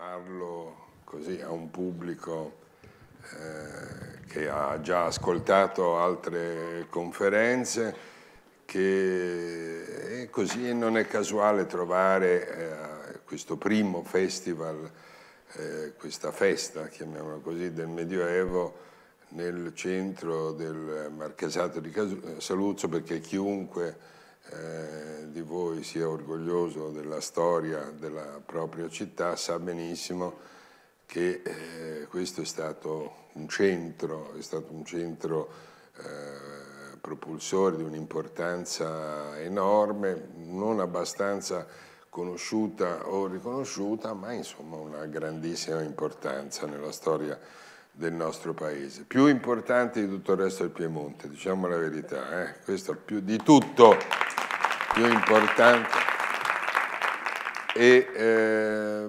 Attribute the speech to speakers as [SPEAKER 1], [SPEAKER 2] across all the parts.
[SPEAKER 1] Parlo così a un pubblico eh, che ha già ascoltato altre conferenze che così non è casuale trovare eh, questo primo festival, eh, questa festa, chiamiamola così, del Medioevo nel centro del Marchesato di eh, Saluzzo perché chiunque eh, di voi sia orgoglioso della storia della propria città sa benissimo che eh, questo è stato un centro, è stato un centro eh, propulsore di un'importanza enorme, non abbastanza conosciuta o riconosciuta, ma insomma una grandissima importanza nella storia del nostro paese. Più importante di tutto il resto del Piemonte, diciamo la verità, eh? questo più di tutto più importante. E, eh,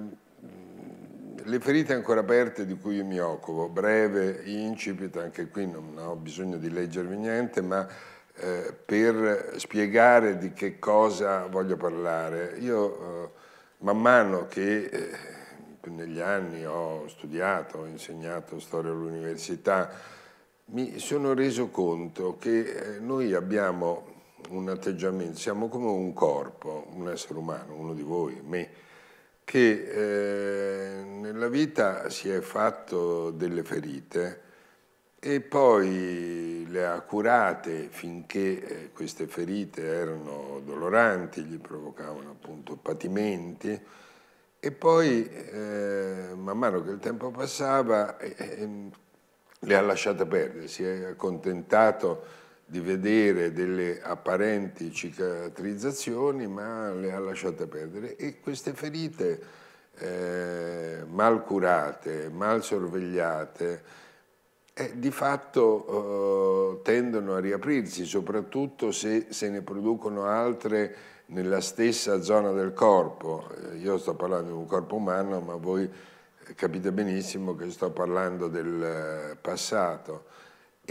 [SPEAKER 1] le ferite ancora aperte di cui io mi occupo, breve, incipit, anche qui non ho bisogno di leggervi niente, ma eh, per spiegare di che cosa voglio parlare, io eh, man mano che eh, negli anni ho studiato, ho insegnato storia all'università, mi sono reso conto che eh, noi abbiamo un atteggiamento, siamo come un corpo, un essere umano, uno di voi, me, che eh, nella vita si è fatto delle ferite e poi le ha curate finché eh, queste ferite erano doloranti, gli provocavano appunto patimenti e poi eh, man mano che il tempo passava eh, ehm, le ha lasciate perdere, si è accontentato di vedere delle apparenti cicatrizzazioni, ma le ha lasciate perdere. E queste ferite eh, mal curate, mal sorvegliate, eh, di fatto eh, tendono a riaprirsi, soprattutto se se ne producono altre nella stessa zona del corpo. Eh, io sto parlando di un corpo umano, ma voi eh, capite benissimo che sto parlando del eh, passato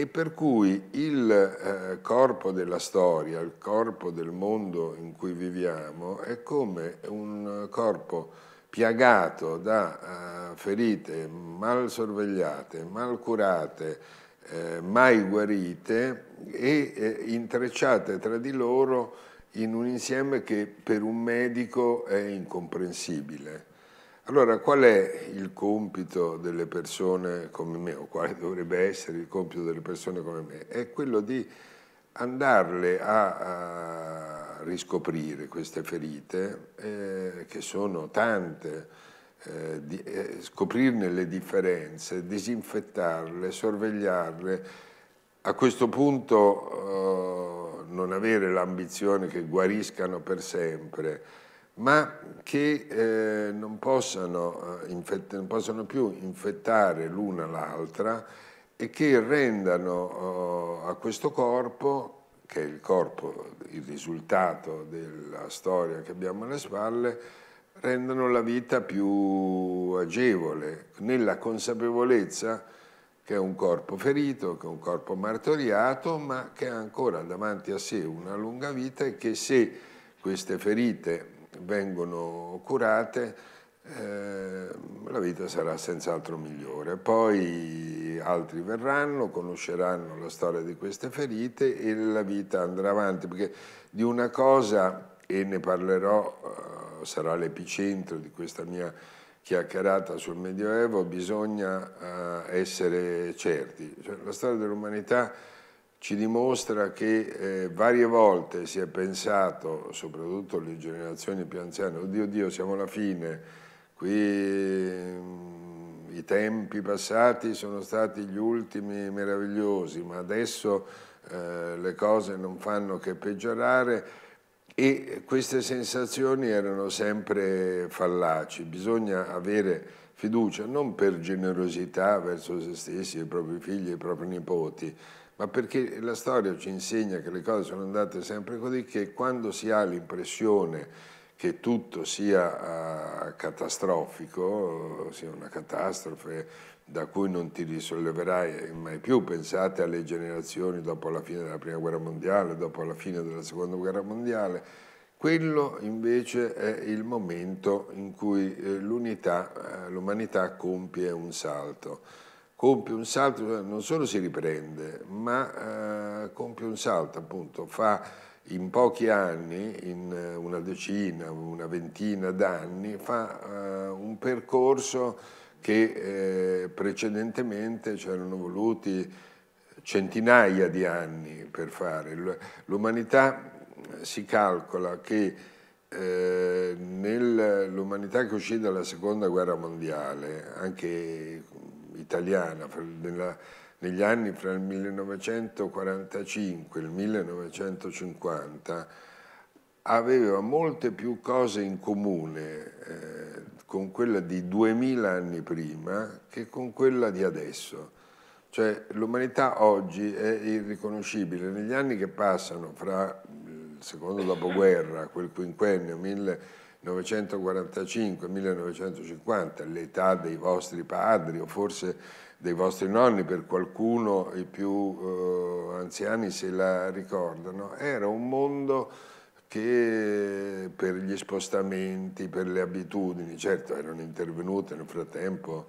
[SPEAKER 1] e per cui il eh, corpo della storia, il corpo del mondo in cui viviamo è come un corpo piagato da eh, ferite mal sorvegliate, mal curate, eh, mai guarite e eh, intrecciate tra di loro in un insieme che per un medico è incomprensibile. Allora, qual è il compito delle persone come me, o quale dovrebbe essere il compito delle persone come me? È quello di andarle a, a riscoprire queste ferite, eh, che sono tante, eh, di, eh, scoprirne le differenze, disinfettarle, sorvegliarle. A questo punto eh, non avere l'ambizione che guariscano per sempre, ma che eh, non, possano, eh, non, possano, più infettare l'una l'altra e che rendano oh, a questo corpo che è il corpo, il risultato della storia che abbiamo alle spalle, rendano la vita più agevole, nella consapevolezza che è un corpo ferito, che è un corpo martoriato, ma che ha ancora davanti a sé una lunga vita e che se queste ferite vengono curate, eh, la vita sarà senz'altro migliore. Poi altri verranno, conosceranno la storia di queste ferite e la vita andrà avanti, perché di una cosa, e ne parlerò, eh, sarà l'epicentro di questa mia chiacchierata sul Medioevo, bisogna eh, essere certi. Cioè, la storia dell'umanità ci dimostra che eh, varie volte si è pensato, soprattutto le generazioni più anziane, oddio oddio siamo alla fine, qui mh, mm, i tempi passati sono stati gli ultimi meravigliosi, ma adesso eh, le cose non fanno che peggiorare e queste sensazioni erano sempre fallaci, bisogna avere fiducia non per generosità verso se stessi, i propri figli, i propri nipoti, ma perché la storia ci insegna che le cose sono andate sempre così, che quando si ha l'impressione che tutto sia ah, catastrofico, sia una catastrofe da cui non ti risolleverai mai più, pensate alle generazioni dopo la fine della Prima Guerra Mondiale, dopo la fine della Seconda Guerra Mondiale, quello invece è il momento in cui eh, l'unità, eh, l'umanità compie un salto compie un salto, non solo si riprende, ma eh, compie un salto appunto, fa in pochi anni, in eh, una decina, una ventina d'anni, fa eh, un percorso che eh, precedentemente c'erano voluti centinaia di anni per fare. L'umanità eh, si calcola che eh, nell'umanità che uscì dalla seconda guerra mondiale, anche italiana nella, negli anni fra il 1945 e il 1950 aveva molte più cose in comune eh, con quella di 2000 anni prima che con quella di adesso. Cioè l'umanità oggi è irriconoscibile. Negli anni che passano fra il secondo dopoguerra, quel quinquennio, 1900, 1945-1950, l'età dei vostri padri o forse dei vostri nonni, per qualcuno i più eh, anziani se la ricordano, era un mondo che per gli spostamenti, per le abitudini, certo erano intervenute nel frattempo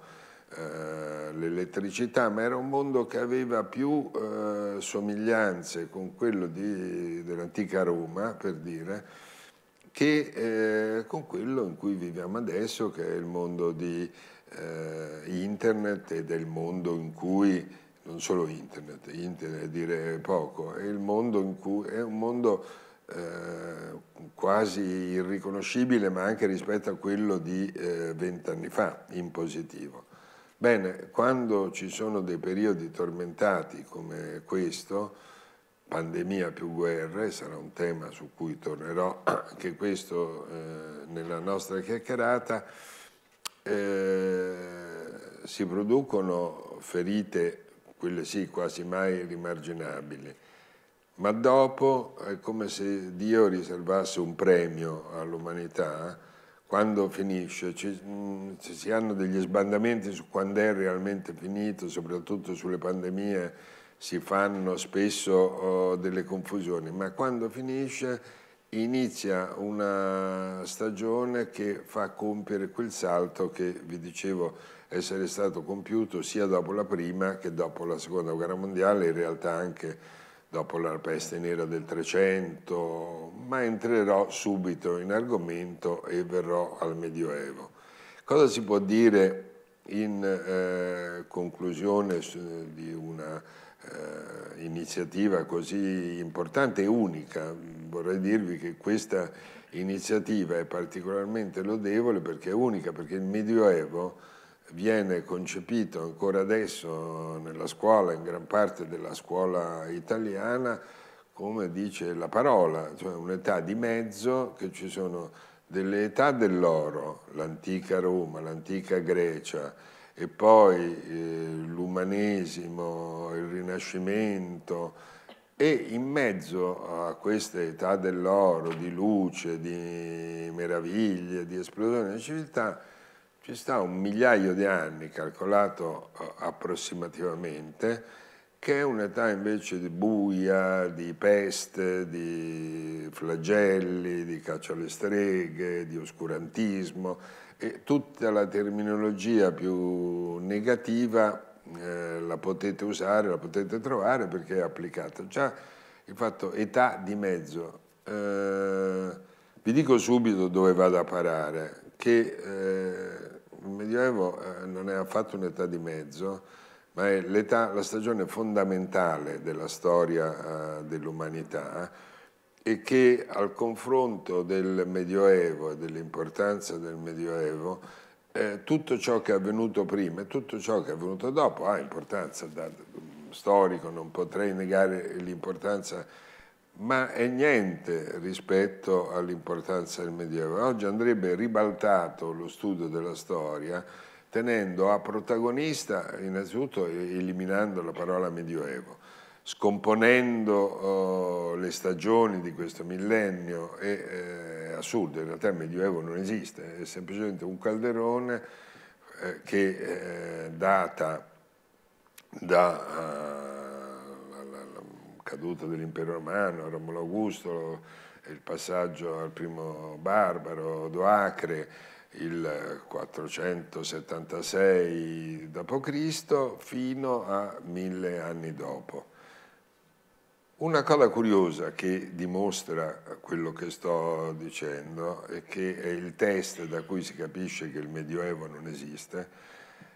[SPEAKER 1] eh, l'elettricità, ma era un mondo che aveva più eh, somiglianze con quello dell'antica Roma, per dire, che eh, con quello in cui viviamo adesso, che è il mondo di eh, internet ed è il mondo in cui, non solo internet, internet è dire poco, è, cui, è un mondo eh, quasi irriconoscibile ma anche rispetto a quello di eh, vent'anni fa in positivo. Bene, quando ci sono dei periodi tormentati come questo, pandemia più guerra, e sarà un tema su cui tornerò anche questo eh, nella nostra chiacchierata, eh, si producono ferite, quelle sì, quasi mai rimarginabili, ma dopo è come se Dio riservasse un premio all'umanità quando finisce, ci, mm, ci si hanno degli sbandamenti su quando è realmente finito, soprattutto sulle pandemie, si fanno spesso oh, delle confusioni, ma quando finisce inizia una stagione che fa compiere quel salto che vi dicevo essere stato compiuto sia dopo la prima che dopo la seconda guerra mondiale, in realtà anche dopo la peste nera del 300, ma entrerò subito in argomento e verrò al Medioevo. Cosa si può dire in eh, conclusione di una eh, iniziativa così importante e unica. Vorrei dirvi che questa iniziativa è particolarmente lodevole perché è unica, perché il Medioevo viene concepito ancora adesso nella scuola, in gran parte della scuola italiana, come dice la parola, cioè un'età di mezzo che ci sono delle età dell'oro, l'antica Roma, l'antica Grecia, e poi eh, l'umanesimo, il rinascimento e in mezzo a questa età dell'oro, di luce, di meraviglie, di esplosione della civiltà, ci sta un migliaio di anni, calcolato eh, approssimativamente, che è un'età invece di buia, di peste, di flagelli, di caccia alle streghe, di oscurantismo, tutta la terminologia più negativa eh, la potete usare, la potete trovare perché è applicata. Già il fatto età di mezzo, eh, vi dico subito dove vado a parare, che eh, il Medioevo eh, non è affatto un'età di mezzo, ma è la stagione fondamentale della storia eh, dell'umanità e che al confronto del Medioevo e dell'importanza del Medioevo eh, tutto ciò che è avvenuto prima e tutto ciò che è avvenuto dopo ha importanza da, storico, non potrei negare l'importanza, ma è niente rispetto all'importanza del Medioevo. Oggi andrebbe ribaltato lo studio della storia tenendo a protagonista, innanzitutto eliminando la parola Medioevo, scomponendo uh, le stagioni di questo millennio è eh, a in realtà il Medioevo non esiste, è semplicemente un calderone eh, che eh, data dalla eh, uh, caduta dell'impero romano, Romolo Augusto, il passaggio al primo barbaro, Doacre, il 476 d.C. fino a mille anni dopo. Una cosa curiosa che dimostra quello che sto dicendo e che è il test da cui si capisce che il Medioevo non esiste,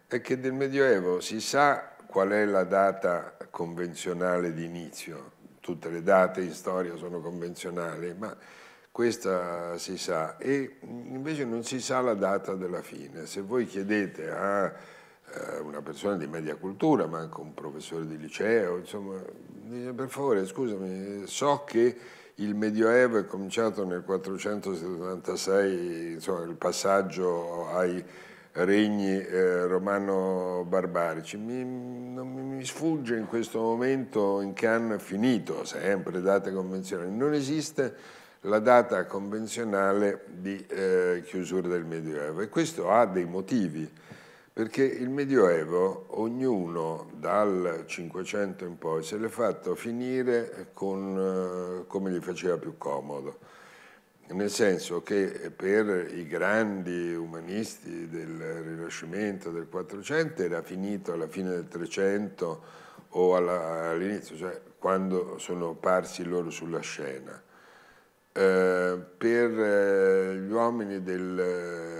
[SPEAKER 1] è che del Medioevo si sa qual è la data convenzionale di inizio. Tutte le date in storia sono convenzionali, ma questa si sa. E invece non si sa la data della fine. Se voi chiedete a eh, una persona di media cultura, ma anche un professore di liceo, insomma, dice per favore scusami, so che il Medioevo è cominciato nel 476, insomma, il passaggio ai regni eh, romano-barbarici. Mi, mi, sfugge in questo momento in che anno è finito, sempre date convenzionali. Non esiste la data convenzionale di eh, chiusura del Medioevo e questo ha dei motivi perché il Medioevo, ognuno dal Cinquecento in poi, se l'è fatto finire con, eh, come gli faceva più comodo. Nel senso che per i grandi umanisti del Rinascimento, del Quattrocento, era finito alla fine del Trecento o all'inizio, cioè quando sono parsi loro sulla scena. Eh, per eh, gli uomini del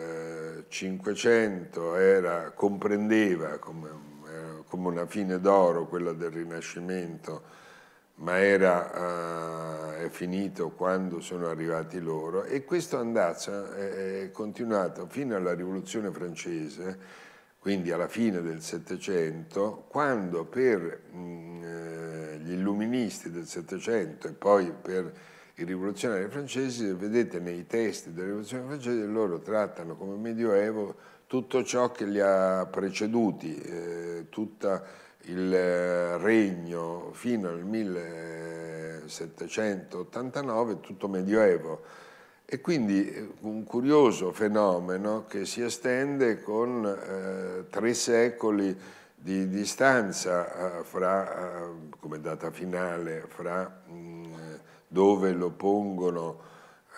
[SPEAKER 1] Cinquecento era, comprendeva come, come una fine d'oro quella del Rinascimento, ma era, eh, è finito quando sono arrivati loro e questo andazzo è, continuato fino alla rivoluzione francese, quindi alla fine del Settecento, quando per mh, mm, eh, gli illuministi del Settecento e poi per i rivoluzionari francesi, vedete nei testi della rivoluzione francese, loro trattano come medioevo tutto ciò che li ha preceduti, eh, tutto il eh, regno fino al 1789, tutto medioevo. E quindi eh, un curioso fenomeno che si estende con eh, tre secoli di distanza eh, fra, eh, come data finale fra dove lo pongono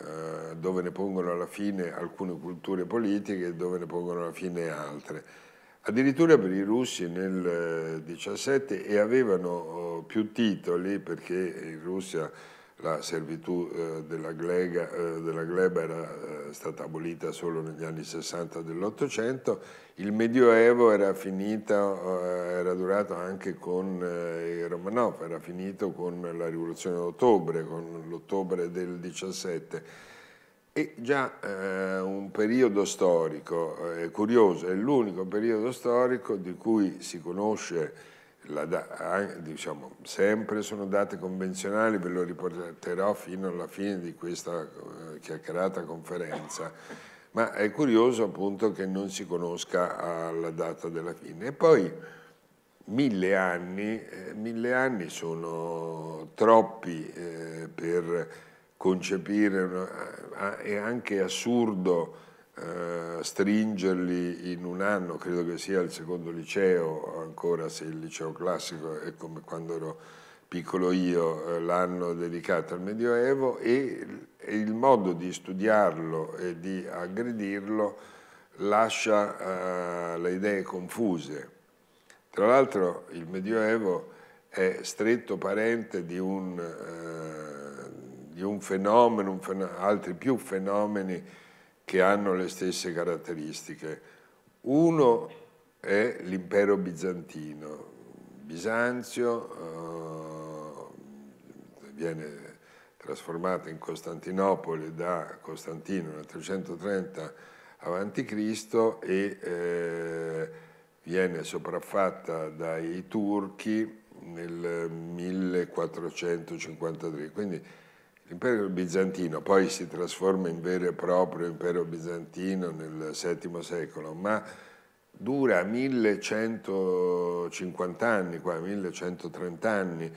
[SPEAKER 1] eh, dove ne pongono alla fine alcune culture politiche e dove ne pongono alla fine altre. Addirittura per i russi nel 17 eh, e avevano oh, più titoli perché in Russia la servitù eh, della, glega, eh, della, gleba era eh, stata abolita solo negli anni 60 dell'Ottocento, il Medioevo era finito, eh, era durato anche con eh, i Romanov, era finito con la rivoluzione d'ottobre, con l'ottobre del 17. E già eh, un periodo storico curioso, è l'unico periodo storico di cui si conosce la, diciamo, sempre sono date convenzionali, ve lo riporterò fino alla fine di questa eh, chiacchierata conferenza, ma è curioso appunto che non si conosca la data della fine. E poi mille anni, eh, mille anni sono troppi eh, per concepire, è anche assurdo eh, stringerli in un anno, credo che sia il secondo liceo, ancora se il liceo classico è come quando ero piccolo io, eh, l'anno dedicato al Medioevo e, il modo di studiarlo e di aggredirlo lascia eh, le idee confuse. Tra l'altro il Medioevo è stretto parente di un, eh, di un fenomeno, un fen altri più fenomeni che hanno le stesse caratteristiche. Uno è l'impero bizantino. Bisanzio eh, viene trasformata in Costantinopoli da Costantino nel 330 a.C. e eh, viene sopraffatta dai turchi nel 1453. Quindi L'impero bizantino poi si trasforma in vero e proprio impero bizantino nel VII secolo, ma dura 1150 anni, qua, 1130 anni.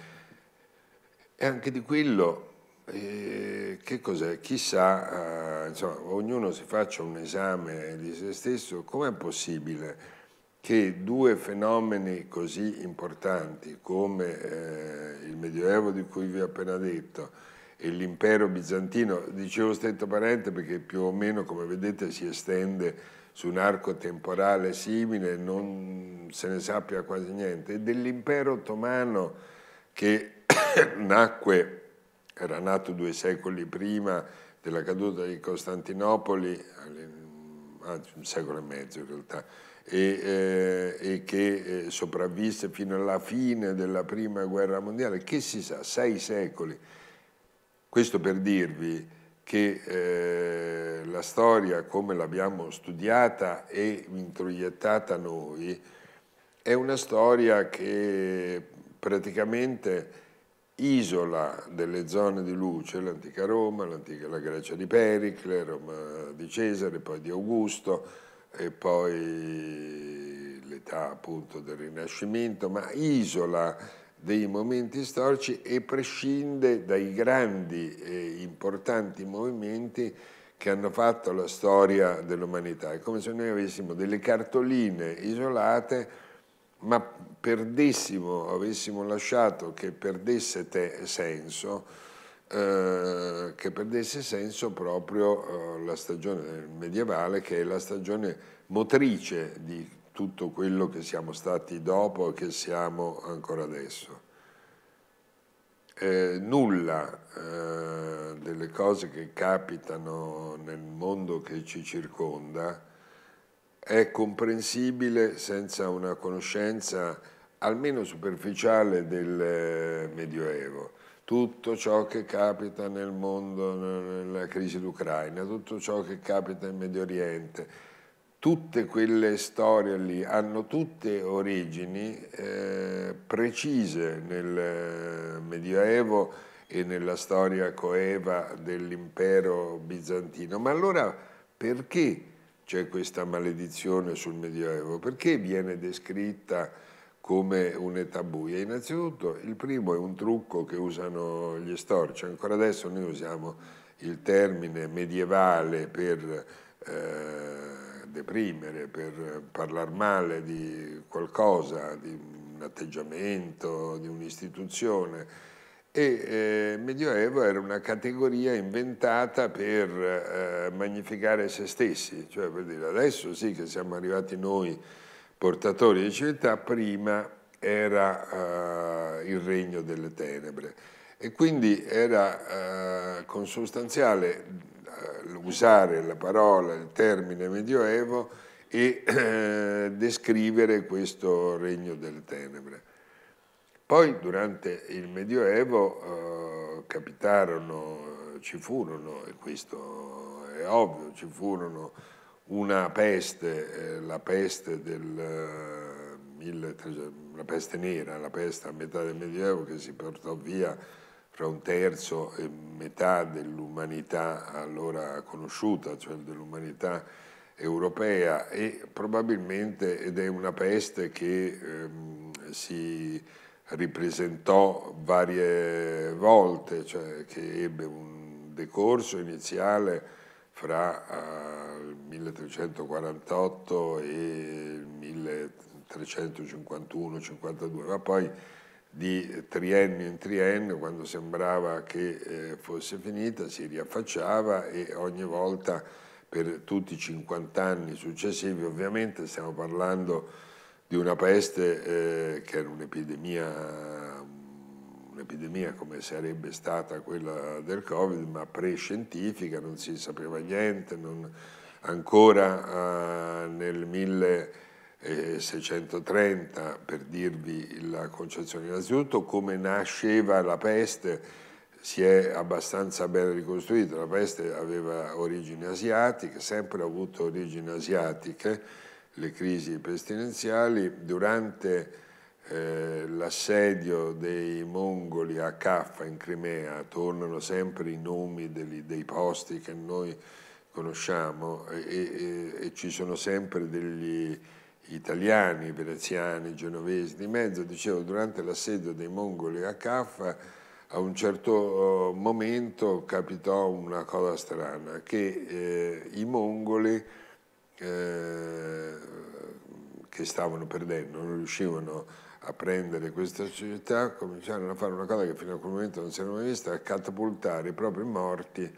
[SPEAKER 1] E anche di quello, eh, che cos'è? Chissà, eh, insomma, ognuno si faccia un esame di se stesso, com'è possibile che due fenomeni così importanti come eh, il Medioevo di cui vi ho appena detto, e l'impero bizantino. Dicevo stretto parente perché più o meno, come vedete, si estende su un arco temporale simile, non se ne sappia quasi niente. E dell'impero ottomano che nacque, era nato due secoli prima della caduta di Costantinopoli, anzi un secolo e mezzo in realtà, e, eh, e, che eh, sopravvisse fino alla fine della prima guerra mondiale, che si sa, sei secoli questo per dirvi che eh, la storia come l'abbiamo studiata e introiettata noi è una storia che praticamente isola delle zone di luce l'antica Roma, l'antica la Grecia di Pericle, Roma di Cesare, poi di Augusto e poi l'età appunto del Rinascimento, ma isola dei momenti storici e prescinde dai grandi e importanti movimenti che hanno fatto la storia dell'umanità. È come se noi avessimo delle cartoline isolate, ma perdessimo, avessimo lasciato che perdesse senso, eh, che perdesse senso proprio eh, la stagione medievale, che è la stagione motrice di tutto quello che siamo stati dopo e che siamo ancora adesso. Eh, nulla eh, delle cose che capitano nel mondo che ci circonda è comprensibile senza una conoscenza almeno superficiale del eh, Medioevo. Tutto ciò che capita nel mondo, nella crisi d'Ucraina, tutto ciò che capita in Medio Oriente, tutte quelle storie lì hanno tutte origini eh, precise nel eh, Medioevo e nella storia coeva dell'impero bizantino. Ma allora perché c'è questa maledizione sul Medioevo? Perché viene descritta come un'età buia? Innanzitutto il primo è un trucco che usano gli storici. ancora adesso noi usiamo il termine medievale per... Eh, deprimere, per parlare male di qualcosa, di un atteggiamento, di un'istituzione. E eh, Medioevo era una categoria inventata per eh, magnificare se stessi, cioè per dire adesso sì che siamo arrivati noi portatori di civiltà, prima era eh, il regno delle tenebre e quindi era eh, consustanziale eh, usare la parola, il termine medioevo e eh, descrivere questo regno delle tenebre. Poi durante il Medioevo eh, capitarono, ci furono, e questo è ovvio, ci furono una peste, eh, la peste del eh, la peste nera, la peste a metà del Medioevo che si portò via fra un terzo e metà dell'umanità allora conosciuta, cioè dell'umanità europea e probabilmente ed è una peste che ehm, si ripresentò varie volte, cioè che ebbe un decorso iniziale fra eh, il 1348 e il 1351-52, ma poi di triennio in triennio, quando sembrava che eh, fosse finita, si riaffacciava e ogni volta per tutti i 50 anni successivi, ovviamente stiamo parlando di una peste eh, che era un'epidemia, un'epidemia come sarebbe stata quella del Covid, ma pre-scientifica, non si sapeva niente, non, ancora eh, nel 1000 630, per dirvi la concezione. Innanzitutto come nasceva la peste si è abbastanza ben ricostruita, la peste aveva origini asiatiche, sempre ha avuto origini asiatiche, le crisi pestinenziali, durante eh, l'assedio dei mongoli a Kaffa in Crimea tornano sempre i nomi degli, dei posti che noi conosciamo e, e, e ci sono sempre degli italiani, veneziani, genovesi di mezzo, dicevo, durante l'assedio dei mongoli a Caffa a un certo eh, momento capitò una cosa strana, che eh, i mongoli eh, che stavano perdendo, non riuscivano a prendere questa società, cominciarono a fare una cosa che fino a quel momento non si era mai vista, a catapultare i propri morti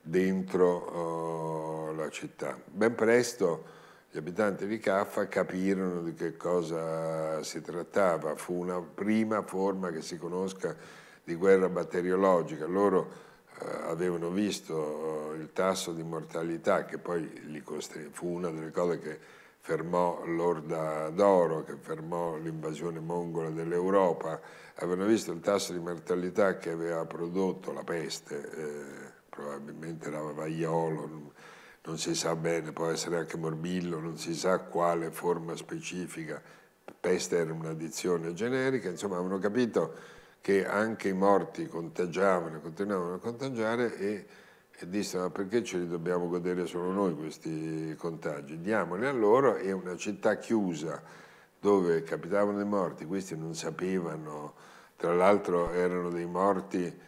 [SPEAKER 1] dentro oh, la città. Ben presto gli abitanti di Caffa capirono di che cosa si trattava, fu una prima forma che si conosca di guerra batteriologica. Loro eh, avevano visto eh, il tasso di mortalità che poi fu una delle cose che fermò l'Orda d'Oro, che fermò l'invasione mongola dell'Europa, avevano visto il tasso di mortalità che aveva prodotto la peste, eh, probabilmente era vaiolo, non si sa bene, può essere anche morbillo, non si sa quale forma specifica, peste era un'addizione generica, insomma avevano capito che anche i morti contagiavano, continuavano a contagiare e, e dissero ma perché ce li dobbiamo godere solo noi questi contagi, diamoli a loro e una città chiusa dove capitavano i morti, questi non sapevano, tra l'altro erano dei morti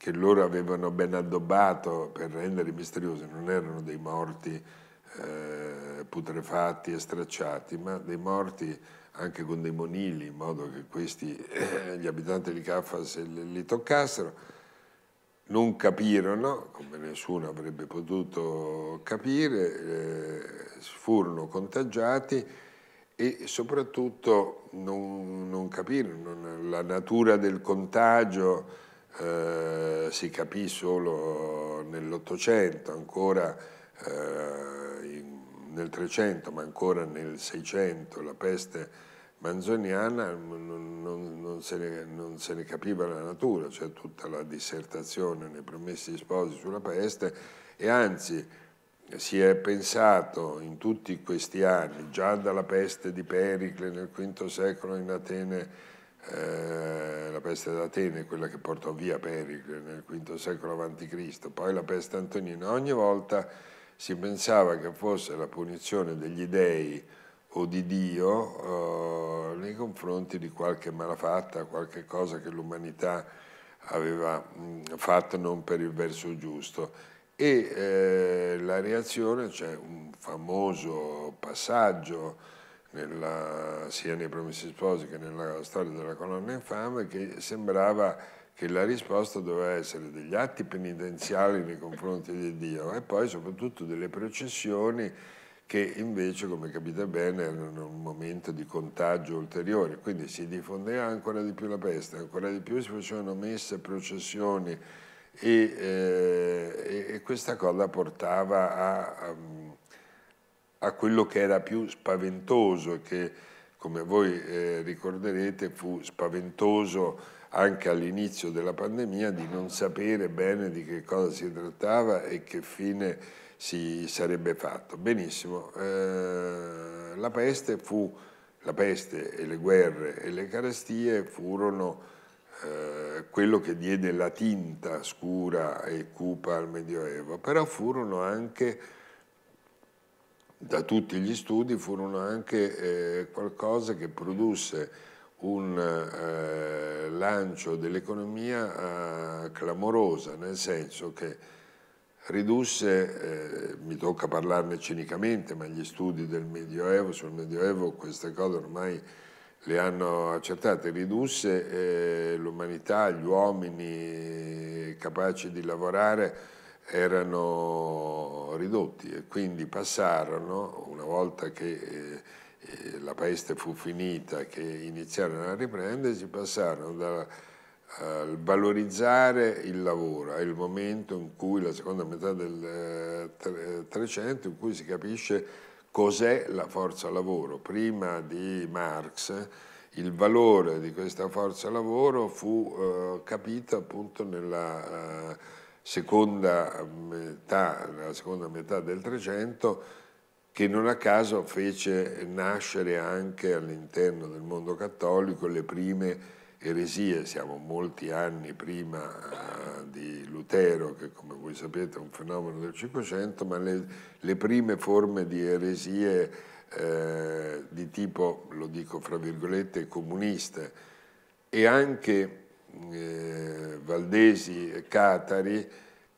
[SPEAKER 1] che loro avevano ben addobbato per rendere misteriosi, non erano dei morti eh, putrefatti e stracciati, ma dei morti anche con dei monili, in modo che questi, eh, gli abitanti di Caffas li toccassero. Non capirono, come nessuno avrebbe potuto capire, eh, furono contagiati e soprattutto non, non capirono la natura del contagio, eh, si capì solo nell'Ottocento, ancora eh, nel Trecento, ma ancora nel Seicento, la peste manzoniana non, non, non, se ne, non, se ne, capiva la natura, cioè tutta la dissertazione nei promessi sposi sulla peste e anzi si è pensato in tutti questi anni, già dalla peste di Pericle nel V secolo in Atene eh, la peste d'Atene, quella che portò via Pericle nel V secolo a.C., poi la peste antonina, ogni volta si pensava che fosse la punizione degli dèi o di Dio eh, nei confronti di qualche malafatta, qualche cosa che l'umanità aveva mh, mm, fatto non per il verso giusto. E eh, la reazione, c'è cioè un famoso passaggio nella, sia nei Promessi Sposi che nella storia della colonna infame, che sembrava che la risposta doveva essere degli atti penitenziali nei confronti di Dio e poi soprattutto delle processioni che invece, come capite bene, erano un momento di contagio ulteriore, quindi si diffondeva ancora di più la peste, ancora di più si facevano messe, processioni e, eh, e, e questa cosa portava a, a a quello che era più spaventoso che, come voi eh, ricorderete, fu spaventoso anche all'inizio della pandemia di non sapere bene di che cosa si trattava e che fine si sarebbe fatto. Benissimo, eh, la, peste fu, la peste e le guerre e le carestie furono eh, quello che diede la tinta scura e cupa al Medioevo, però furono anche da tutti gli studi furono anche eh, qualcosa che produsse un eh, lancio dell'economia eh, clamorosa, nel senso che ridusse, eh, mi tocca parlarne cinicamente, ma gli studi del Medioevo, sul Medioevo queste cose ormai le hanno accertate, ridusse eh, l'umanità, gli uomini capaci di lavorare erano ridotti e quindi passarono, una volta che eh, eh, la peste fu finita, che iniziarono a riprendersi, passarono dal valorizzare il lavoro, è il momento in cui, la seconda metà del eh, in cui si capisce cos'è la forza lavoro. Prima di Marx, il valore di questa forza lavoro fu eh, capito appunto nella eh, seconda metà, nella seconda metà del Trecento, che non a caso fece nascere anche all'interno del mondo cattolico le prime eresie, siamo molti anni prima eh, di Lutero, che come voi sapete è un fenomeno del Cinquecento, ma le, le, prime forme di eresie eh, di tipo, lo dico fra virgolette, comuniste e anche eh, valdesi e catari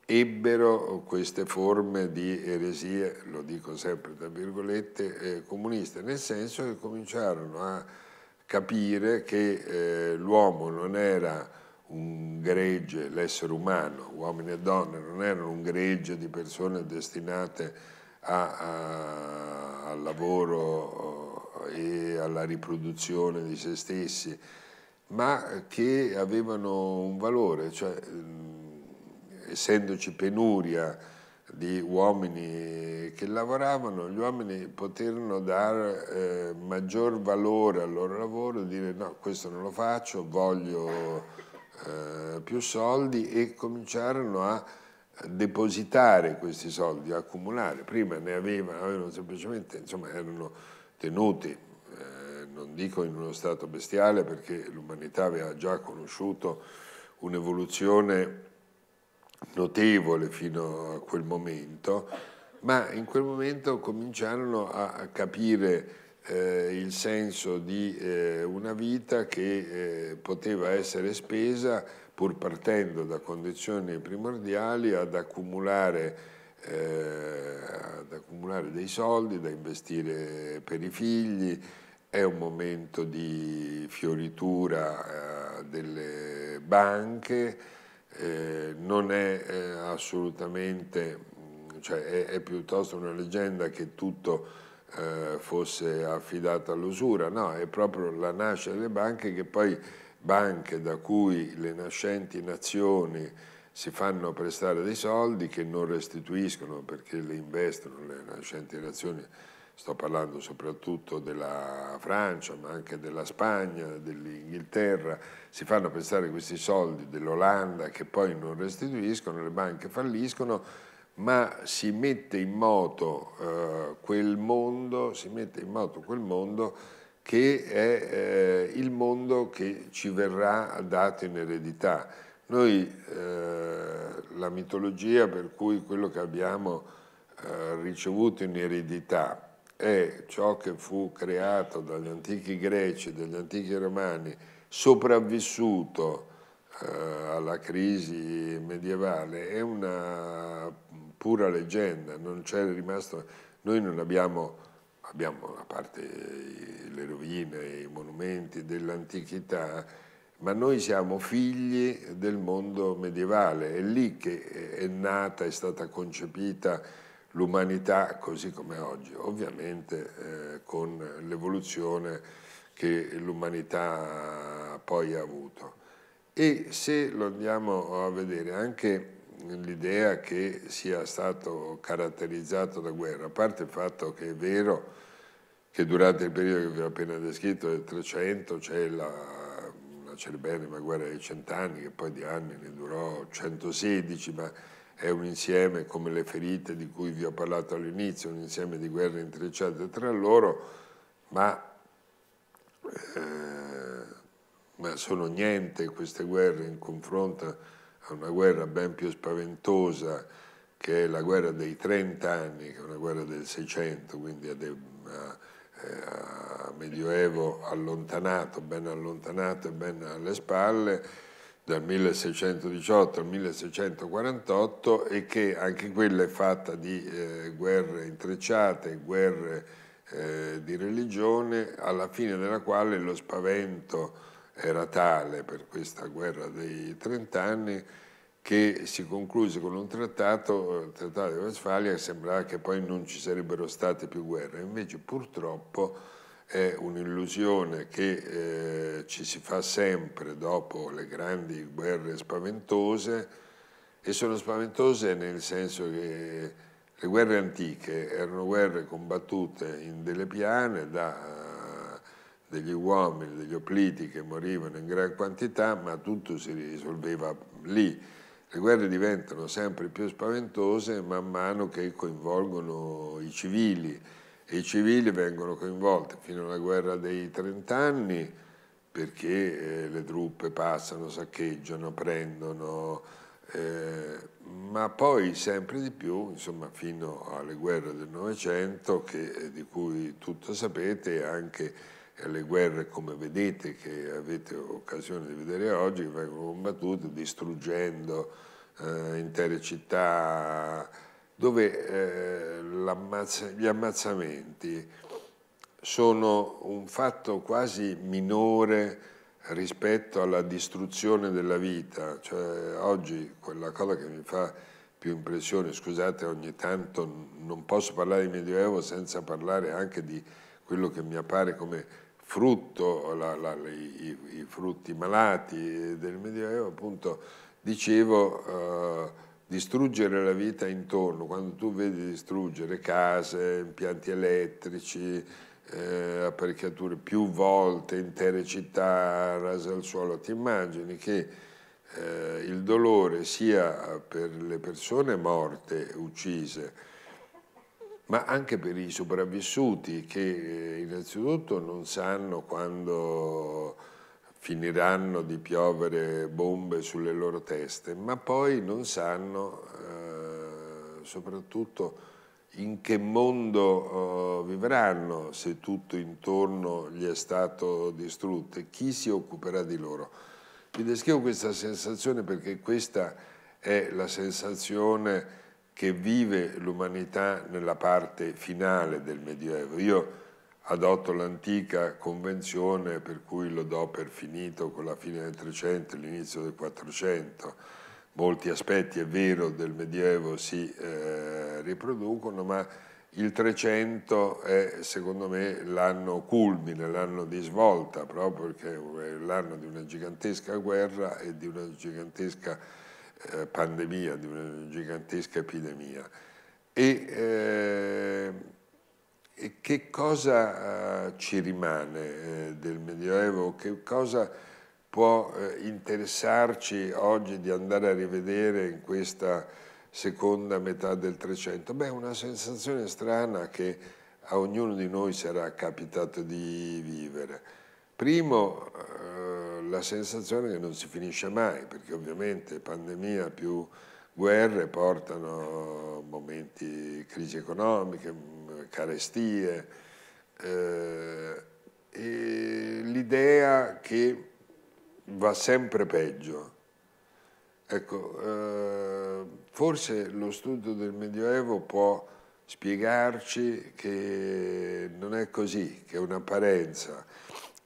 [SPEAKER 1] ebbero queste forme di eresie, lo dico sempre tra virgolette, eh, comuniste, nel senso che cominciarono a capire che eh, l'uomo non era un gregge, l'essere umano, uomini e donne, non erano un gregge di persone destinate a, a, al lavoro eh, e alla riproduzione di se stessi, ma che avevano un valore, cioè, essendoci penuria di uomini che lavoravano, gli uomini poterono dare eh, maggior valore al loro lavoro, dire no, questo non lo faccio, voglio eh, più soldi e cominciarono a depositare questi soldi, a accumulare. Prima ne avevano, avevano semplicemente, insomma, erano tenuti non dico in uno stato bestiale perché l'umanità aveva già conosciuto un'evoluzione notevole fino a quel momento, ma in quel momento cominciarono a, capire eh, il senso di eh, una vita che eh, poteva essere spesa pur partendo da condizioni primordiali ad accumulare, eh, ad accumulare dei soldi da investire per i figli, è un momento di fioritura eh, delle banche, eh, non è eh, assolutamente, mm, cioè è, è, piuttosto una leggenda che tutto fosse affidato all'usura, no, è proprio la nascita delle banche che poi banche da cui le nascenti nazioni si fanno prestare dei soldi che non restituiscono perché le investono le nascenti nazioni sto parlando soprattutto della Francia, ma anche della Spagna, dell'Inghilterra, si fanno pensare questi soldi dell'Olanda che poi non restituiscono, le banche falliscono, ma si mette in moto eh, quel mondo, si mette in moto quel mondo che è eh, il mondo che ci verrà dato in eredità. Noi eh, la mitologia per cui quello che abbiamo eh, ricevuto in eredità è ciò che fu creato dagli antichi greci dagli antichi romani, sopravvissuto eh, alla crisi medievale, è una pura leggenda, non c'è rimasto, noi non abbiamo, abbiamo a parte le rovine, i monumenti dell'antichità, ma noi siamo figli del mondo medievale, è lì che è nata, è stata concepita l'umanità così come oggi, ovviamente eh, con l'evoluzione che l'umanità poi ha avuto. E se lo andiamo a vedere anche l'idea che sia stato caratterizzato da guerra, a parte il fatto che è vero che durante il periodo che vi ho appena descritto del 300 c'è la una cerbellima guerra dei cent'anni che poi di anni ne durò 116, ma è un insieme, come le ferite di cui vi ho parlato all'inizio, un insieme di guerre intrecciate tra loro, ma, eh, ma sono niente queste guerre in confronto a una guerra ben più spaventosa che è la guerra dei 30 anni, che è una guerra del 600, quindi a, a, eh, a medioevo allontanato, ben allontanato e ben alle spalle, dal 1618 al 1648 e che anche quella è fatta di eh, guerre intrecciate, guerre eh, di religione, alla fine della quale lo spavento era tale per questa guerra dei trent'anni che si concluse con un trattato, il eh, Trattato di Westfalia, che sembrava che poi non ci sarebbero state più guerre. Invece purtroppo è un'illusione che eh, ci si fa sempre dopo le grandi guerre spaventose e sono spaventose nel senso che le guerre antiche erano guerre combattute in delle piane da eh, degli uomini, degli opliti che morivano in gran quantità, ma tutto si risolveva lì. Le guerre diventano sempre più spaventose man mano che coinvolgono i civili e i civili vengono coinvolti fino alla guerra dei trent'anni perché eh, le truppe passano, saccheggiano, prendono, eh, ma poi sempre di più, insomma, fino alle guerre del Novecento, eh, di cui tutto sapete, anche alle guerre come vedete, che avete occasione di vedere oggi, che vengono combattute distruggendo eh, intere città, dove eh, ammazza, gli ammazzamenti sono un fatto quasi minore rispetto alla distruzione della vita. Cioè, oggi quella cosa che mi fa più impressione, scusate, ogni tanto non posso parlare di Medioevo senza parlare anche di quello che mi appare come frutto, la, la, i, i, frutti malati del Medioevo, appunto, dicevo... Eh, distruggere la vita intorno, quando tu vedi distruggere case, impianti elettrici, eh, apparecchiature più volte, intere città rase al suolo, ti immagini che eh, il dolore sia per le persone morte, uccise, ma anche per i sopravvissuti che eh, innanzitutto non sanno quando finiranno di piovere bombe sulle loro teste, ma poi non sanno eh, soprattutto in che mondo eh, vivranno se tutto intorno gli è stato distrutto e chi si occuperà di loro. Vi descrivo questa sensazione perché questa è la sensazione che vive l'umanità nella parte finale del Medioevo. Io adotto l'antica convenzione per cui lo do per finito con la fine del 300 e l'inizio del 400. Molti aspetti, è vero, del Medioevo si eh, riproducono, ma il 300 è secondo me l'anno culmine, l'anno di svolta, proprio perché è l'anno di una gigantesca guerra e di una gigantesca eh, pandemia, di una gigantesca epidemia. E, eh, che cosa eh, ci rimane eh, del Medioevo? Che cosa può eh, interessarci oggi di andare a rivedere in questa seconda metà del Trecento? Beh, una sensazione strana che a ognuno di noi sarà capitato di vivere. Primo, la sensazione che non si finisce mai, perché ovviamente pandemia più guerre portano momenti, di crisi economiche, carestie, eh, e l'idea che va sempre peggio. Ecco, eh, forse lo studio del Medioevo può spiegarci che non è così, che è un'apparenza.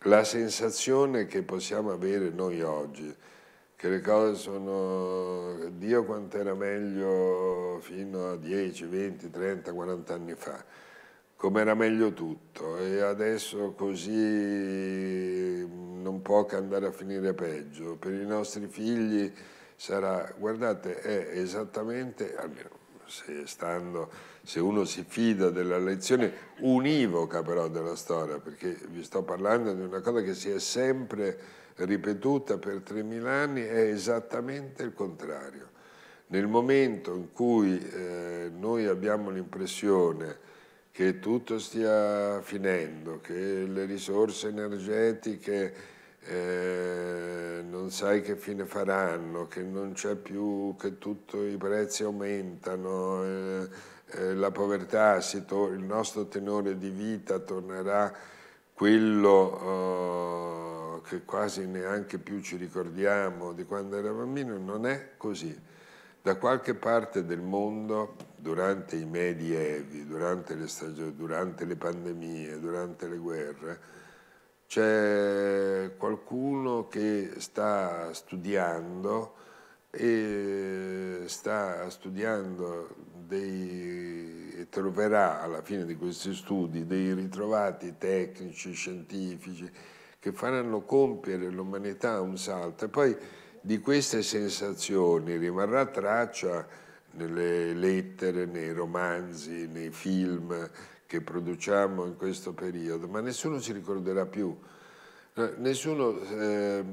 [SPEAKER 1] La sensazione che possiamo avere noi oggi che le cose sono, Dio quanto era meglio fino a 10, 20, 30, 40 anni fa, com'era meglio tutto e adesso così non può che andare a finire peggio, per i nostri figli sarà, guardate, è esattamente, almeno se, stando, se uno si fida della lezione univoca però della storia, perché vi sto parlando di una cosa che si è sempre ripetuta per 3.000 anni è esattamente il contrario. Nel momento in cui eh, noi abbiamo l'impressione che tutto stia finendo, che le risorse energetiche eh, non sai che fine faranno, che non c'è più, che tutto, i prezzi aumentano, eh, eh, la povertà, il nostro tenore di vita tornerà quello oh, che quasi neanche più ci ricordiamo di quando era bambino, non è così. Da qualche parte del mondo, durante i medievi, durante le, stagioni, durante le pandemie, durante le guerre, c'è qualcuno che sta studiando e sta studiando dei, e troverà alla fine di questi studi dei ritrovati tecnici, scientifici, che faranno compiere l'umanità un salto e poi di queste sensazioni rimarrà traccia nelle lettere, nei romanzi, nei film che produciamo in questo periodo, ma nessuno si ricorderà più. Eh, nessuno, eh,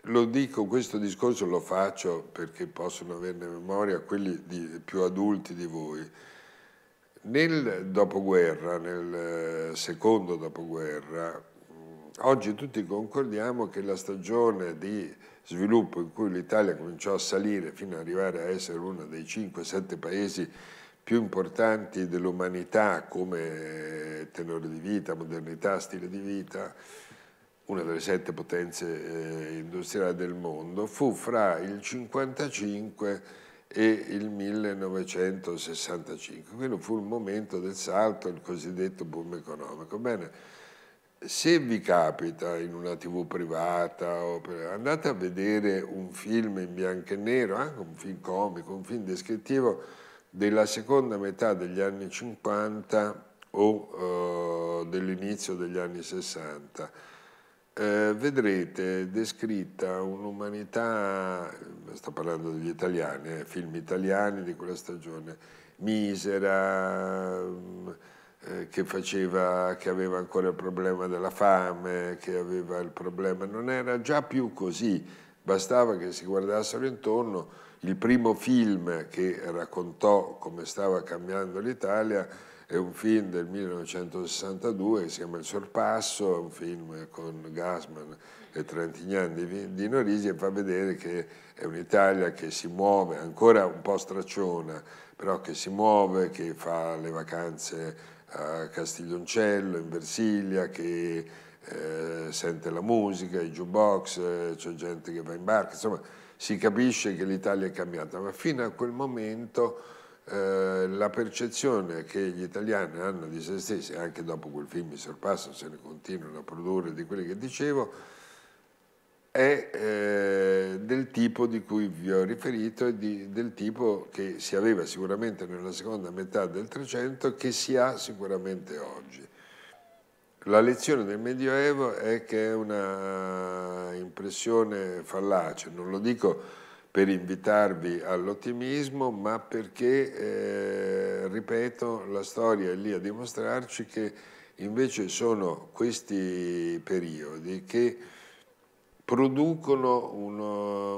[SPEAKER 1] lo dico, questo discorso lo faccio perché possono averne memoria quelli di, più adulti di voi. Nel dopoguerra, nel eh, secondo dopoguerra, oggi tutti concordiamo che la stagione di sviluppo in cui l'Italia cominciò a salire fino ad arrivare a essere uno dei 5-7 paesi più importanti dell'umanità come tenore di vita, modernità, stile di vita, una delle sette potenze eh, industriali del mondo, fu fra il 55 e il 1965, quello fu il momento del salto, il cosiddetto boom economico. Bene, se vi capita in una tv privata, andate a vedere un film in bianco e nero, anche eh, un film comico, un film descrittivo della seconda metà degli anni 50 o eh, dell'inizio degli anni 60. Eh, vedrete descritta un'umanità, sto parlando degli italiani, eh, film italiani di quella stagione, misera, mm, eh, che, faceva, che aveva ancora il problema della fame, che aveva il problema, non era già più così, bastava che si guardassero intorno. Il primo film che raccontò come stava cambiando l'Italia è un film del 1962 che si chiama Il Sorpasso, è un film con Gassman e Trentignani di, di Norisi e fa vedere che è un'Italia che si muove ancora un po' stracciona, però che si muove, che fa le vacanze a Castiglioncello, in Versilia, che eh, sente la musica, i jukebox, eh, c'è gente che va in barca, insomma si capisce che l'Italia è cambiata, ma fino a quel momento eh, la percezione che gli italiani hanno di se stessi, anche dopo quel film Mi sorpassano, se ne continuano a produrre di quelli che dicevo, è eh, del tipo di cui vi ho riferito e del tipo che si aveva sicuramente nella seconda metà del Trecento che si ha sicuramente oggi. La lezione del Medioevo è che è una impressione fallace, non lo dico per invitarvi all'ottimismo, ma perché, eh, ripeto, la storia è lì a dimostrarci che invece sono questi periodi che producono uno,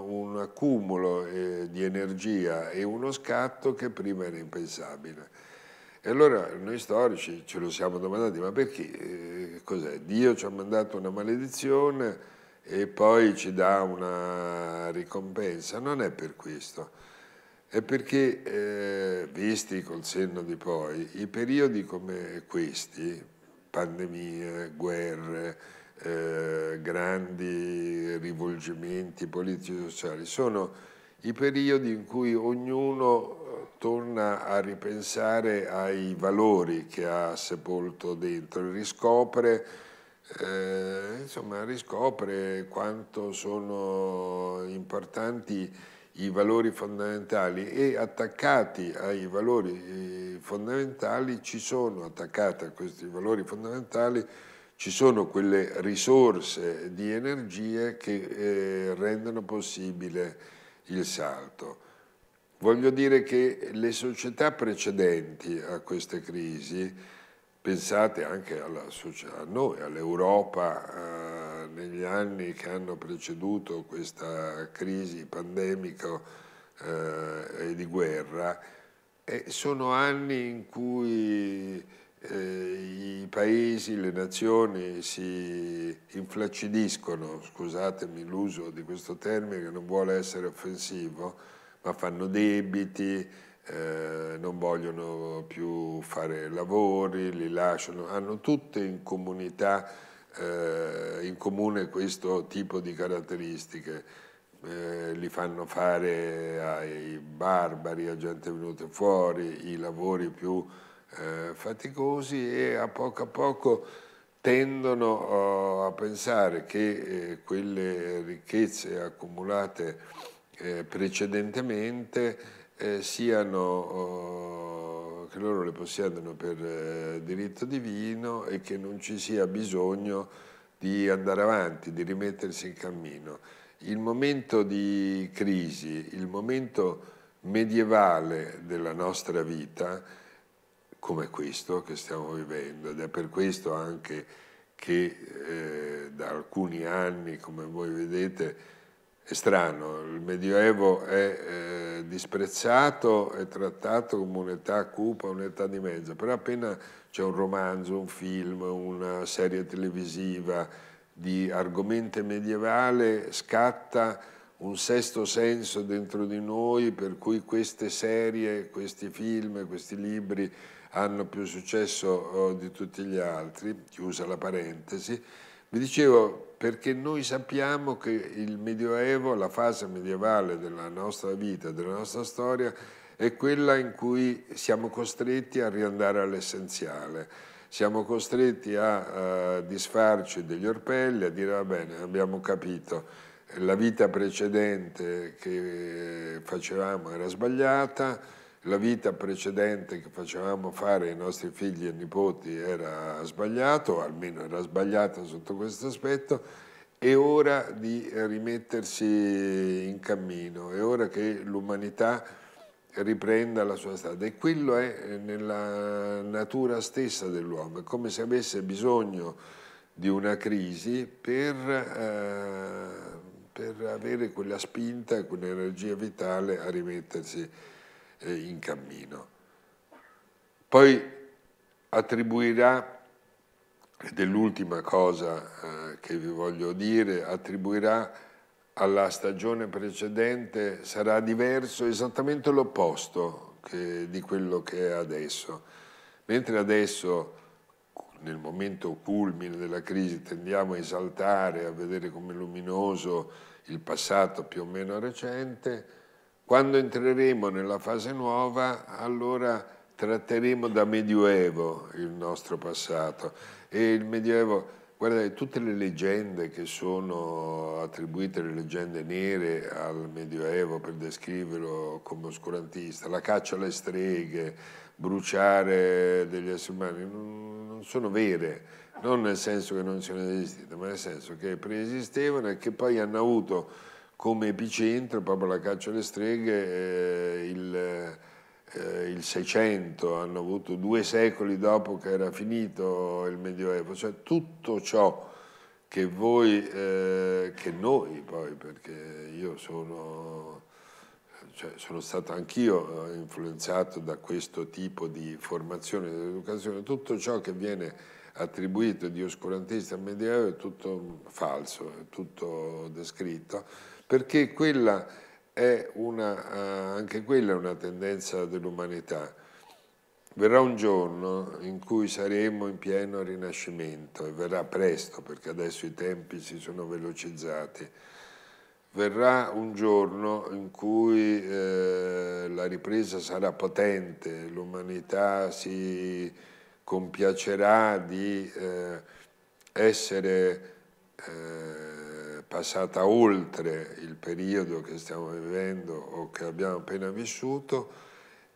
[SPEAKER 1] eh, un accumulo eh, di energia e uno scatto che prima era impensabile. E allora noi storici ce lo siamo domandati, ma perché? Eh, cos'è? Dio ci ha mandato una maledizione e poi ci dà una ricompensa? Non è per questo. È perché, eh, visti col senno di poi, i periodi come questi, pandemie, guerre, eh, grandi rivolgimenti politici e sociali, sono i periodi in cui ognuno eh, torna a ripensare ai valori che ha sepolto dentro, riscopre, eh, insomma, riscopre quanto sono importanti i valori fondamentali e attaccati ai valori eh, fondamentali ci sono attaccati a questi valori fondamentali ci sono quelle risorse di energie che eh, rendono possibile il salto. Voglio dire che le società precedenti a queste crisi, pensate anche alla, a noi, all'Europa eh, negli anni che hanno preceduto questa crisi pandemica eh, e di guerra, eh, sono anni in cui eh, i paesi, le nazioni si inflaccidiscono, scusatemi l'uso di questo termine che non vuole essere offensivo, ma fanno debiti, eh, non vogliono più fare lavori, li lasciano, hanno tutte in comunità eh, in comune questo tipo di caratteristiche. Eh, li fanno fare ai barbari, a gente venuta fuori, i lavori più eh, faticosi e a poco a poco tendono oh, a pensare che eh, quelle ricchezze accumulate eh, precedentemente eh, siano oh, che loro le possiedono per diritto divino e che non ci sia bisogno di andare avanti, di rimettersi in cammino il momento di crisi, il momento medievale della nostra vita come questo che stiamo vivendo ed è per questo anche che eh, da alcuni anni, come voi vedete, è strano, il Medioevo è eh, disprezzato e trattato come un'età cupa, un'età di mezzo, però appena c'è un romanzo, un film, una serie televisiva di argomento medievale, scatta un sesto senso dentro di noi per cui queste serie, questi film, questi libri hanno più successo oh, di tutti gli altri, chiusa la parentesi, vi dicevo perché noi sappiamo che il Medioevo, la fase medievale della nostra vita, della nostra storia, è quella in cui siamo costretti a riandare all'essenziale. Siamo costretti a, a eh, disfarci degli orpelli, a dire va bene, abbiamo capito, la vita precedente che eh, facevamo era sbagliata, la vita precedente che facevamo fare ai nostri figli e nipoti era sbagliata, o almeno era sbagliata sotto questo aspetto, è ora di rimettersi in cammino, è ora che l'umanità riprenda la sua strada e quello è nella natura stessa dell'uomo, è come se avesse bisogno di una crisi per, eh, per avere quella spinta, quell'energia vitale a rimettersi in in cammino. Poi attribuirà, ed è l'ultima cosa eh, che vi voglio dire, attribuirà alla stagione precedente sarà diverso, esattamente l'opposto di quello che è adesso. Mentre adesso, nel momento culmine della crisi, tendiamo a esaltare, a vedere come luminoso il passato più o meno recente, quando entreremo nella fase nuova, allora tratteremo da medioevo il nostro passato e il medioevo Guardate, tutte le leggende che sono attribuite, le leggende nere al Medioevo per descriverlo come oscurantista, la caccia alle streghe, bruciare degli esseri umani, non sono vere, non nel senso che non siano esistite, ma nel senso che preesistevano e che poi hanno avuto come epicentro proprio la caccia alle streghe, eh, il, eh, il 600, hanno avuto due secoli dopo che era finito il Medioevo, cioè tutto ciò che voi, eh, che noi poi, perché io sono, cioè, sono stato anch'io eh, influenzato da questo tipo di formazione dell'educazione, tutto ciò che viene attribuito di oscurantista al Medioevo è tutto falso, è tutto descritto perché quella una, eh, anche quella è una tendenza dell'umanità. Verrà un giorno in cui saremo in pieno rinascimento e verrà presto perché adesso i tempi si sono velocizzati. Verrà un giorno in cui eh, la ripresa sarà potente, l'umanità si compiacerà di eh, essere eh, passata oltre il periodo che stiamo vivendo o che abbiamo appena vissuto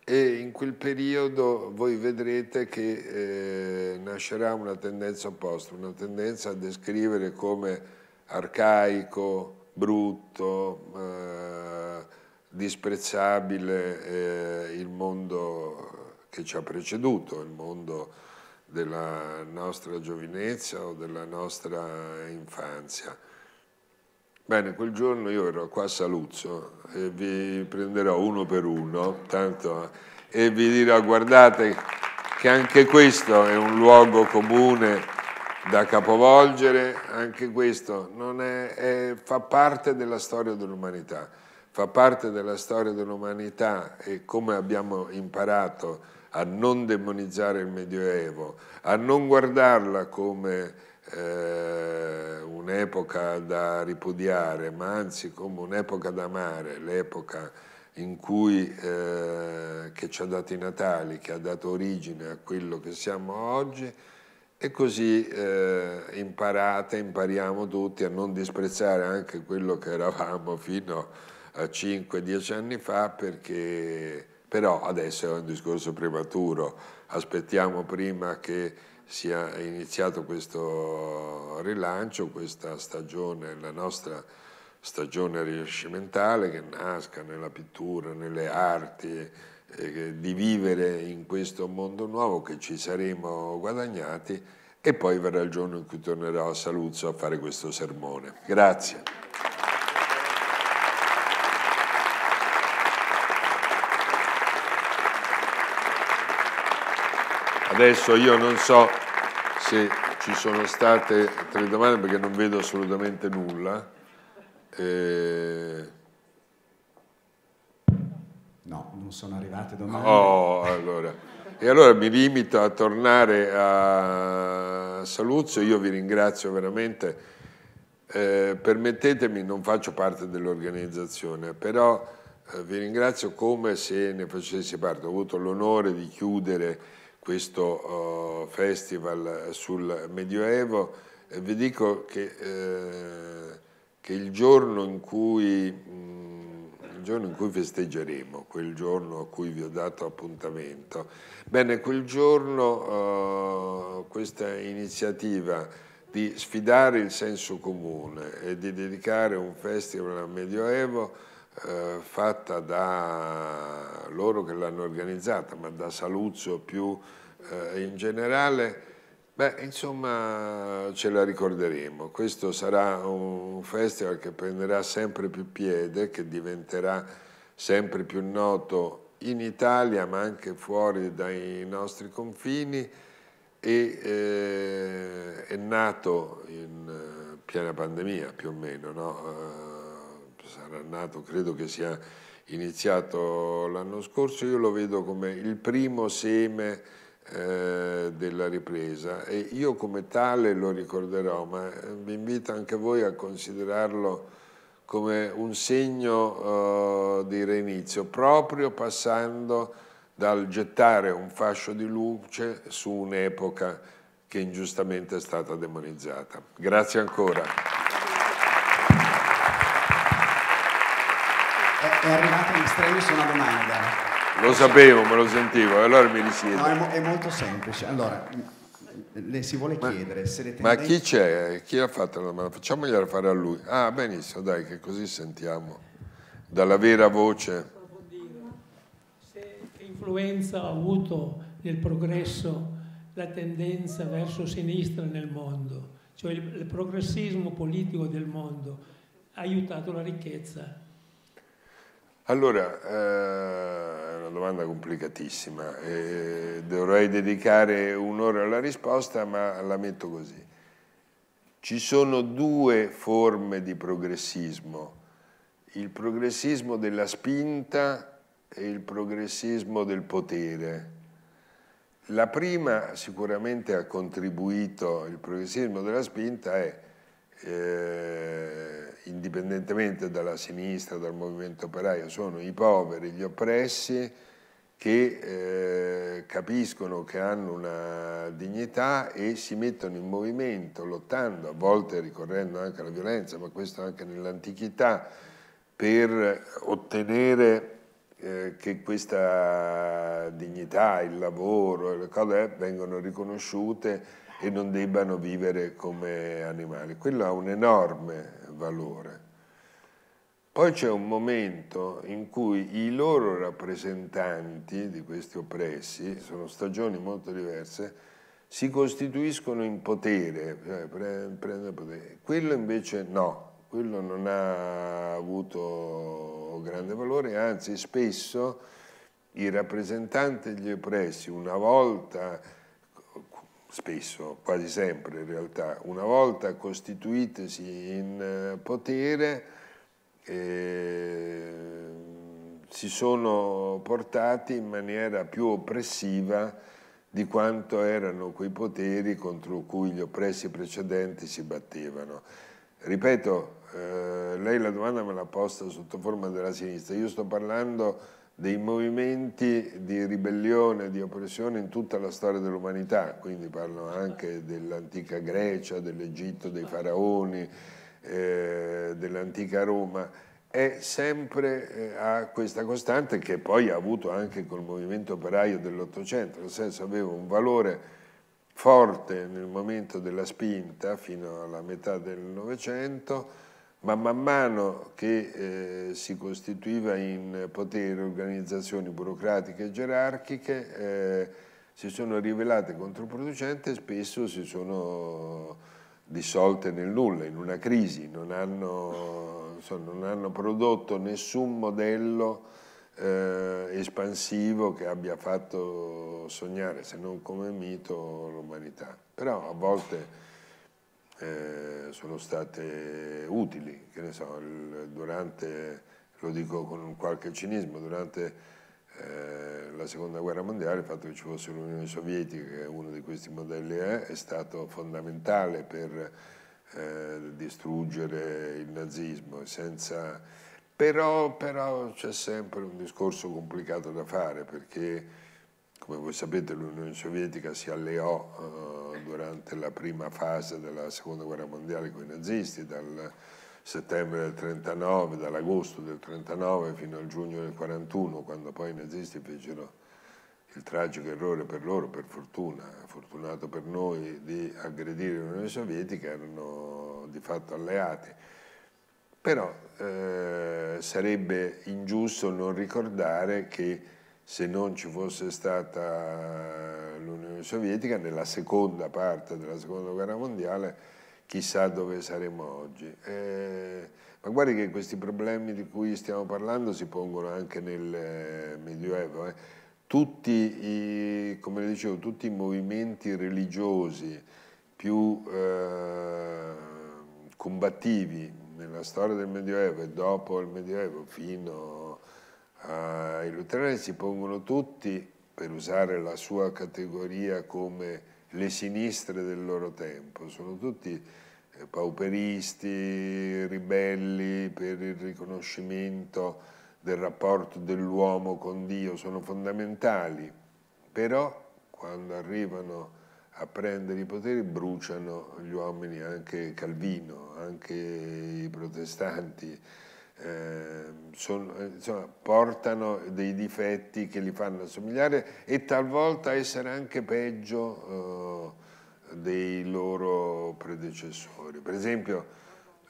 [SPEAKER 1] e in quel periodo voi vedrete che eh, nascerà una tendenza opposta, una tendenza a descrivere come arcaico, brutto, eh, disprezzabile eh, il mondo che ci ha preceduto, il mondo della nostra giovinezza o della nostra infanzia. Bene, quel giorno io ero qua a Saluzzo e vi prenderò uno per uno, tanto, e vi dirò guardate che anche questo è un luogo comune da capovolgere, anche questo è, è, fa parte della storia dell'umanità, fa parte della storia dell'umanità e come abbiamo imparato a non demonizzare il Medioevo, a non guardarla come eh, un'epoca da ripudiare, ma anzi come un'epoca da amare, l'epoca in cui eh, che ci ha dato i Natali, che ha dato origine a quello che siamo oggi, e così eh, imparate, impariamo tutti a non disprezzare anche quello che eravamo fino a 5-10 anni fa, perché però adesso è un discorso prematuro, aspettiamo prima che sia iniziato questo rilancio, questa stagione, la nostra stagione rinascimentale che nasca nella pittura, nelle arti, eh, di vivere in questo mondo nuovo che ci saremo guadagnati e poi verrà il giorno in cui tornerò a Saluzzo a fare questo sermone. Grazie. Adesso io non so se ci sono state tre domande perché non vedo assolutamente nulla. Eh... No, non sono arrivate domande. Oh, allora. E allora mi limito a tornare a Saluzzo, io vi ringrazio veramente. Eh, permettetemi, non faccio parte dell'organizzazione, però eh, vi ringrazio come se ne facessi parte. Ho avuto l'onore di chiudere questo oh, festival sul Medioevo, eh, vi dico che, eh, che il, giorno cui, mm, il, giorno in cui, festeggeremo, quel giorno a cui vi ho dato appuntamento, bene, quel giorno oh, questa iniziativa di sfidare il senso comune e di dedicare un festival al Medioevo eh, fatta da loro che l'hanno organizzata, ma da Saluzzo più eh, in generale, beh, insomma ce la ricorderemo. Questo sarà un festival che prenderà sempre più piede, che diventerà sempre più noto in Italia, ma anche fuori dai nostri confini e eh, è nato in eh, piena pandemia più o meno, no? Eh, Certo, sarà nato, credo che sia iniziato l'anno scorso, io lo vedo come il primo seme eh, della ripresa e io come tale lo ricorderò, ma vi eh, invito anche voi a considerarlo come un segno eh, di reinizio, proprio passando dal gettare un fascio di luce su un'epoca che ingiustamente è stata demonizzata. Grazie ancora. è arrivata in estremis una domanda. Lo sapevo, me lo sentivo, e allora mi risiedo. No, è, molto semplice. Allora, le si vuole ma, chiedere se le tendenze... Ma chi c'è? Chi ha fatto la domanda? Facciamogliela fare a lui. Ah, benissimo, dai, che così sentiamo. Dalla vera voce. Che influenza ha avuto nel progresso la tendenza verso sinistra nel mondo, cioè il progressismo politico del mondo ha aiutato la ricchezza allora, eh, è una domanda complicatissima, eh, dovrei dedicare un'ora alla risposta, ma la metto così. Ci sono due forme di progressismo, il progressismo della spinta e il progressismo del potere. La prima sicuramente ha contribuito, il progressismo della spinta è eh, indipendentemente dalla sinistra, dal movimento operaio, sono i poveri, gli oppressi che eh, capiscono che hanno una dignità e si mettono in movimento lottando, a volte ricorrendo anche alla violenza, ma questo anche nell'antichità, per ottenere eh, che questa dignità, il lavoro, le cose eh, vengano riconosciute e non debbano vivere come animali. Quello ha un enorme valore. Poi c'è un momento in cui i loro rappresentanti di questi oppressi, sono stagioni molto diverse, si costituiscono in potere, cioè prendono potere. Quello invece no, quello non ha avuto grande valore, anzi spesso i rappresentanti degli oppressi una volta spesso, quasi sempre in realtà, una volta costituitesi in eh, potere, eh, si sono portati in maniera più oppressiva di quanto erano quei poteri contro cui gli oppressi precedenti si battevano. Ripeto, eh, lei la domanda me l'ha posta sotto forma della sinistra, io sto parlando dei movimenti di ribellione, di oppressione in tutta la storia dell'umanità, quindi parlo anche dell'antica Grecia, dell'Egitto, dei faraoni, eh, dell'antica Roma, è sempre eh, a questa costante che poi ha avuto anche col movimento operaio dell'Ottocento, nel senso aveva un valore forte nel momento della spinta fino alla metà del Novecento, ma man mano che eh, si costituiva in potere organizzazioni burocratiche e gerarchiche eh, si sono rivelate controproducenti e spesso si sono dissolte nel nulla, in una crisi, non hanno, insomma, non hanno prodotto nessun modello eh, espansivo che abbia fatto sognare, se non come mito, l'umanità. Però a volte eh, sono state utili, so, il, durante, lo dico con qualche cinismo, durante eh, la seconda guerra mondiale, il fatto che ci fosse l'Unione Sovietica, che è uno di questi modelli è, è stato fondamentale per eh, distruggere il nazismo. Senza... Però, però c'è sempre un discorso complicato da fare perché come voi sapete l'Unione Sovietica si alleò eh, durante la prima fase della Seconda Guerra Mondiale con i nazisti, dal settembre del 39, dall'agosto del 39 fino al giugno del 41, quando poi i nazisti fecero il tragico errore per loro, per fortuna, fortunato per noi, di aggredire l'Unione Sovietica, erano di fatto alleati. Però eh, sarebbe ingiusto non ricordare che se non ci fosse stata l'Unione Sovietica, nella seconda parte della Seconda Guerra Mondiale, chissà dove saremmo oggi. Eh, ma guardi che questi problemi di cui stiamo parlando si pongono anche nel eh, Medioevo. Eh. Tutti, i, come dicevo, tutti i, movimenti religiosi più eh, combattivi nella storia del Medioevo e dopo il Medioevo fino Uh, I luterani si pongono tutti, per usare la sua categoria come le sinistre del loro tempo, sono tutti eh, pauperisti, ribelli per il riconoscimento del rapporto dell'uomo con Dio, sono fondamentali, però quando arrivano a prendere i poteri bruciano gli uomini, anche Calvino, anche i protestanti, Ehm, eh, sono, insomma, portano dei difetti che li fanno assomigliare e talvolta essere anche peggio eh, dei loro predecessori. Per esempio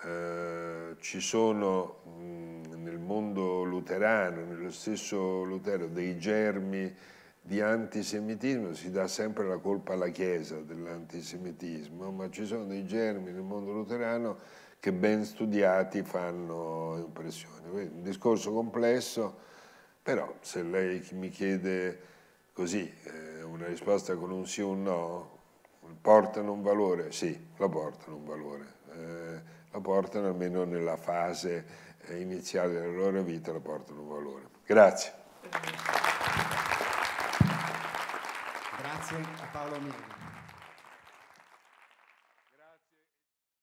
[SPEAKER 1] eh, ci sono mh, nel mondo luterano, nello stesso Lutero, dei germi di antisemitismo, si dà sempre la colpa alla Chiesa dell'antisemitismo, ma ci sono dei germi nel mondo luterano che ben studiati fanno impressione. un discorso complesso, però se lei mi chiede così eh, una risposta con un sì o un no, portano un valore? Sì, la portano un valore. Eh, la portano almeno nella fase eh, iniziale della loro vita, la portano un valore. Grazie. Grazie a Paolo Miri.